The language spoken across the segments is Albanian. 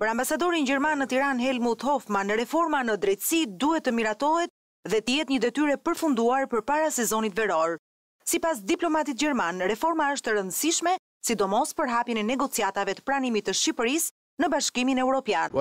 Për ambasadorin Gjerman në Tiran Helmut Hoffman, reforma në drejtësi duhet të miratohet dhe të jetë një detyre përfunduar për para sezonit veror. Si pas diplomatit Gjerman, reforma është rëndësishme, sidomos për hapjen e negociatave të pranimit të Shqipëris në bashkimin Europian.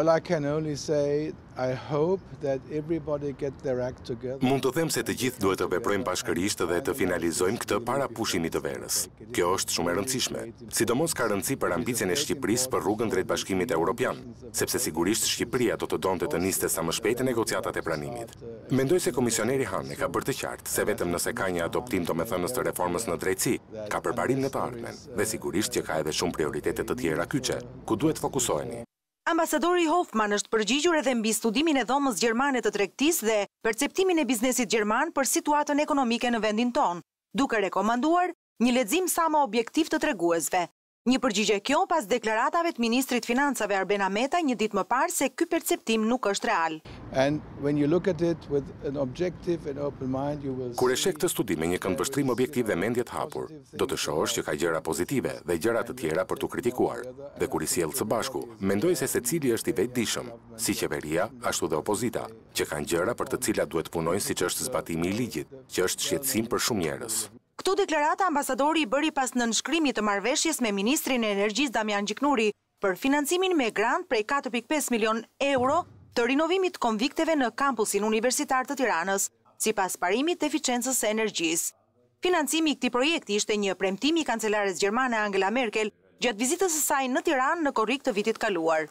Mund të them se të gjithë duhet të veprojmë bashkërisht dhe të finalizojmë këtë para pushimit të verës. Kjo është shumë e rëndësishme, sidomos ka rëndësi për ambicjen e Shqipërisë për rrugën drejt bashkimit Europian, sepse sigurisht Shqipëria do të donte të niste sa më shpejt negociatat e pranimit. Mendoj se komisioneri Hanne ka bërë të qartë se vetëm nëse ka një adoptim të me thënës të reformës në drejtësi, ka përbarim në të armen dhe sigurisht që ka edhe shumë prioritetet të tjera kyqe, ku duhet fokusoheni. Ambasadori Hoffman është përgjigjur edhe mbi studimin e dhomës Gjermane të trektis dhe perceptimin e biznesit Gjerman për situatën ekonomike në vendin tonë, duke rekomanduar një ledzim më objektiv të treguesve. Një përgjigje kjo pas deklaratave të Ministrit Financave Arbena Meta një dit më parë se këj perceptim nuk është real e shek të studimi një kënë vështrim objektiv dhe mendjet hapur, do të shosh që ka gjera pozitive dhe gjera të tjera për të kritikuar, dhe kuri i elë të bashku, mendoj se se cili është i vetë dishëm, si qeveria, ashtu dhe opozita, që kanë gjera për të cila duhet punojnë si që është zbatimi i ligjit, që është shqetsim për shumë njerës. Këtu deklarata ambasadori i bëri pas në nëshkrimi të marveshjes me Ministrin e Energjis Damian Gjiknuri, për financimin me grant prej 4.5 milion euro të rinovimit konvikteve në kampusin universitar të Tiranës, si pas parimit të eficiencës e energjis. Financimi këti projekti ishte një premtimi kancelares Gjermane Angela Merkel gjatë vizitës e saj në Tiranë në korik të vitit kaluar.